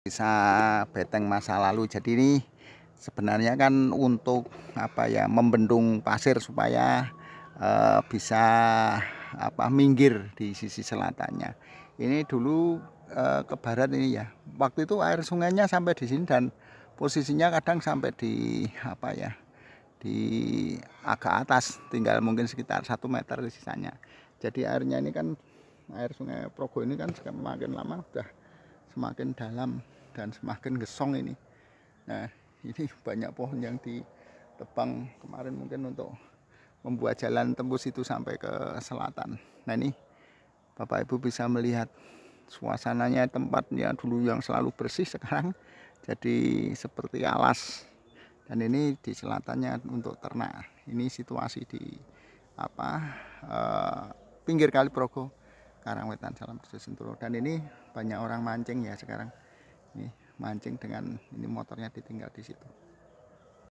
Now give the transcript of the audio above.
bisa Beteng masa lalu. Jadi ini sebenarnya kan untuk apa ya membendung pasir supaya e, bisa apa minggir di sisi selatannya. Ini dulu e, ke barat ini ya. Waktu itu air sungainya sampai di sini dan posisinya kadang sampai di apa ya di agak atas tinggal mungkin sekitar satu meter di sisanya jadi airnya ini kan air sungai Progo ini kan semakin lama sudah semakin dalam dan semakin gesong ini nah ini banyak pohon yang ditebang kemarin mungkin untuk membuat jalan tembus itu sampai ke selatan nah ini Bapak Ibu bisa melihat suasananya tempatnya dulu yang selalu bersih sekarang jadi seperti alas dan ini di selatannya untuk ternak ini situasi di apa Uh, pinggir kali Progo Karangwetan Salam khusus dan ini banyak orang mancing ya sekarang ini mancing dengan ini motornya ditinggal di situ